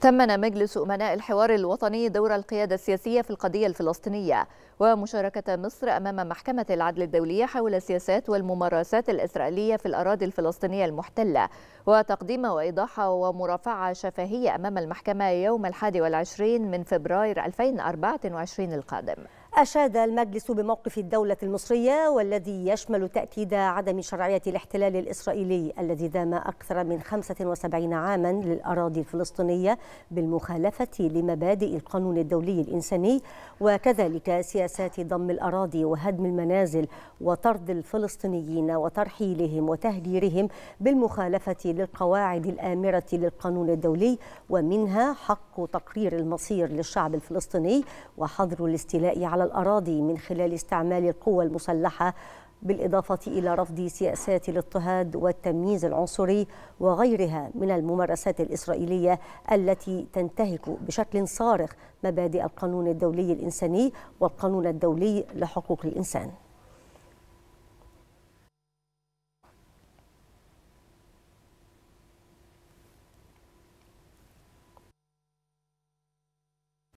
ثمن مجلس أمناء الحوار الوطني دور القيادة السياسية في القضية الفلسطينية ومشاركة مصر أمام محكمة العدل الدولية حول السياسات والممارسات الإسرائيلية في الأراضي الفلسطينية المحتلة وتقديم وإيضاح ومرافعة شفهية أمام المحكمة يوم الحادي والعشرين من فبراير 2024 القادم أشاد المجلس بموقف الدولة المصرية والذي يشمل تأكيد عدم شرعية الاحتلال الإسرائيلي الذي دام أكثر من 75 عاما للأراضي الفلسطينية بالمخالفة لمبادئ القانون الدولي الإنساني وكذلك سياسات ضم الأراضي وهدم المنازل وطرد الفلسطينيين وترحيلهم وتهجيرهم بالمخالفة للقواعد الآمرة للقانون الدولي ومنها حق تقرير المصير للشعب الفلسطيني وحظر الاستيلاء على الأراضي من خلال استعمال القوة المسلحة بالإضافة إلى رفض سياسات الاضطهاد والتمييز العنصري وغيرها من الممارسات الإسرائيلية التي تنتهك بشكل صارخ مبادئ القانون الدولي الإنساني والقانون الدولي لحقوق الإنسان